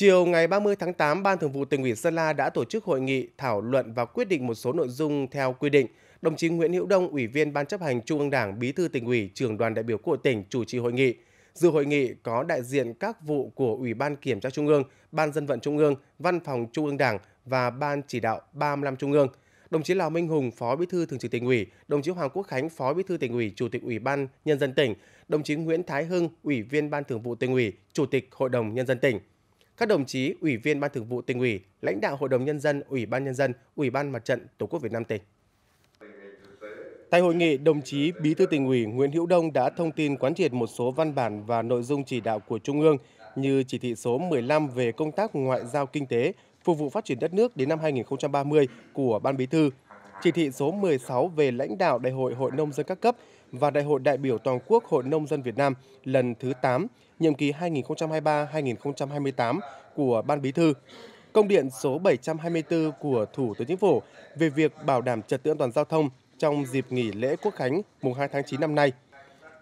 Chiều ngày 30 tháng 8, Ban Thường vụ tỉnh ủy Sơn La đã tổ chức hội nghị thảo luận và quyết định một số nội dung theo quy định. Đồng chí Nguyễn Hữu Đông, Ủy viên Ban chấp hành Trung ương Đảng, Bí thư tỉnh ủy, trưởng đoàn đại biểu của tỉnh chủ trì hội nghị. Dự hội nghị có đại diện các vụ của Ủy ban Kiểm tra Trung ương, Ban dân vận Trung ương, Văn phòng Trung ương Đảng và Ban chỉ đạo 35 Trung ương. Đồng chí Lào Minh Hùng, Phó Bí thư Thường trực tỉnh ủy, đồng chí Hoàng Quốc Khánh, Phó Bí thư tỉnh ủy, Chủ tịch Ủy ban nhân dân tỉnh, đồng chí Nguyễn Thái Hưng, Ủy viên Ban Thường vụ tỉnh ủy, Chủ tịch Hội đồng nhân dân tỉnh các đồng chí Ủy viên Ban Thường vụ tỉnh ủy, lãnh đạo Hội đồng Nhân dân, Ủy ban Nhân dân, Ủy ban Mặt trận Tổ quốc Việt Nam tỉnh. Tại hội nghị, đồng chí Bí thư tỉnh ủy Nguyễn Hữu Đông đã thông tin quán triệt một số văn bản và nội dung chỉ đạo của Trung ương như chỉ thị số 15 về công tác ngoại giao kinh tế, phục vụ phát triển đất nước đến năm 2030 của Ban Bí thư, chỉ thị số 16 về lãnh đạo Đại hội Hội Nông dân các cấp và Đại hội đại biểu toàn quốc Hội Nông dân Việt Nam lần thứ 8, nhiệm kỳ 2023-2028 của Ban Bí thư, công điện số 724 của Thủ tướng Chính phủ về việc bảo đảm trật tự an toàn giao thông trong dịp nghỉ lễ Quốc khánh mùng 2 tháng 9 năm nay,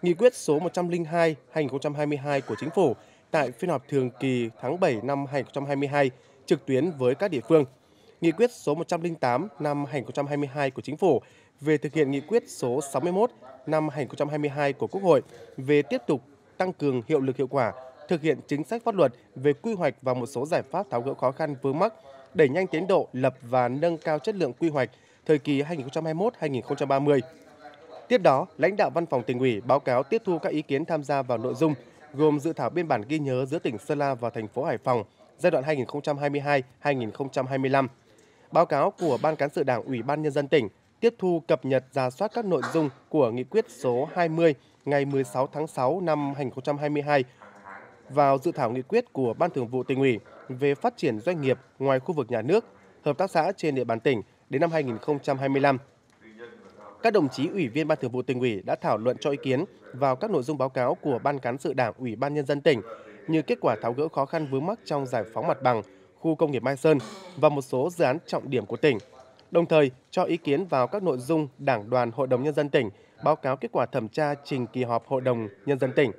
Nghị quyết số 102 2022 của Chính phủ tại phiên họp thường kỳ tháng 7 năm 2022 trực tuyến với các địa phương – Nghị quyết số 108 năm 2022 của Chính phủ về thực hiện nghị quyết số 61 năm 2022 của Quốc hội về tiếp tục tăng cường hiệu lực hiệu quả thực hiện chính sách pháp luật về quy hoạch và một số giải pháp tháo gỡ khó khăn vướng mắc, đẩy nhanh tiến độ lập và nâng cao chất lượng quy hoạch thời kỳ 2021-2030. Tiếp đó, lãnh đạo văn phòng tỉnh ủy báo cáo tiếp thu các ý kiến tham gia vào nội dung gồm dự thảo biên bản ghi nhớ giữa tỉnh Sơn La và thành phố Hải Phòng giai đoạn 2022-2025 báo cáo của Ban Cán sự Đảng Ủy ban Nhân dân tỉnh tiếp thu cập nhật ra soát các nội dung của nghị quyết số 20 ngày 16 tháng 6 năm 2022 vào dự thảo nghị quyết của Ban Thường vụ tỉnh ủy về phát triển doanh nghiệp ngoài khu vực nhà nước, hợp tác xã trên địa bàn tỉnh đến năm 2025. Các đồng chí ủy viên Ban Thường vụ tỉnh ủy đã thảo luận cho ý kiến vào các nội dung báo cáo của Ban cán sự Đảng Ủy ban nhân dân tỉnh như kết quả tháo gỡ khó khăn vướng mắc trong giải phóng mặt bằng, khu công nghiệp Mai Sơn và một số dự án trọng điểm của tỉnh. Đồng thời cho ý kiến vào các nội dung Đảng đoàn Hội đồng nhân dân tỉnh báo cáo kết quả thẩm tra trình kỳ họp Hội đồng nhân dân tỉnh.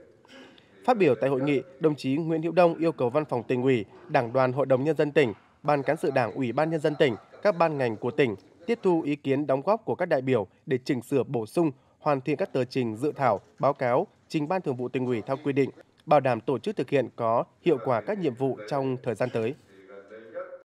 Phát biểu tại hội nghị, đồng chí Nguyễn Hữu Đông yêu cầu Văn phòng tỉnh ủy, Đảng đoàn Hội đồng nhân dân tỉnh, Ban cán sự Đảng Ủy ban nhân dân tỉnh, các ban ngành của tỉnh tiếp thu ý kiến đóng góp của các đại biểu để chỉnh sửa bổ sung, hoàn thiện các tờ trình dự thảo, báo cáo trình Ban Thường vụ tỉnh ủy theo quy định, bảo đảm tổ chức thực hiện có hiệu quả các nhiệm vụ trong thời gian tới.